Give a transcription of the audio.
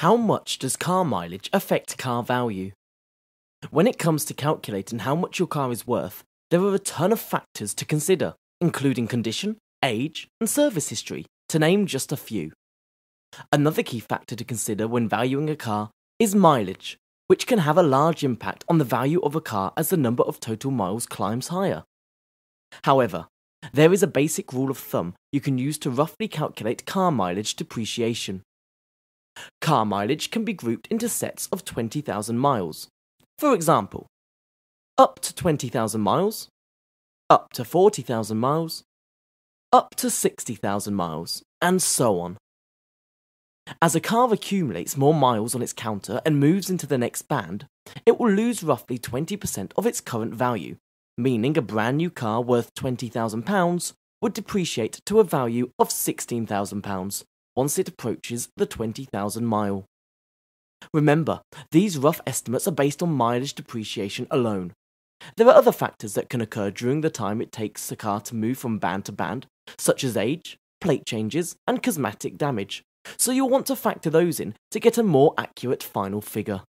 How much does car mileage affect car value? When it comes to calculating how much your car is worth, there are a ton of factors to consider, including condition, age, and service history, to name just a few. Another key factor to consider when valuing a car is mileage, which can have a large impact on the value of a car as the number of total miles climbs higher. However, there is a basic rule of thumb you can use to roughly calculate car mileage depreciation car mileage can be grouped into sets of 20,000 miles. For example, up to 20,000 miles, up to 40,000 miles, up to 60,000 miles, and so on. As a car accumulates more miles on its counter and moves into the next band, it will lose roughly 20% of its current value, meaning a brand new car worth £20,000 would depreciate to a value of £16,000 once it approaches the 20,000 mile. Remember, these rough estimates are based on mileage depreciation alone. There are other factors that can occur during the time it takes a car to move from band to band, such as age, plate changes, and cosmetic damage, so you'll want to factor those in to get a more accurate final figure.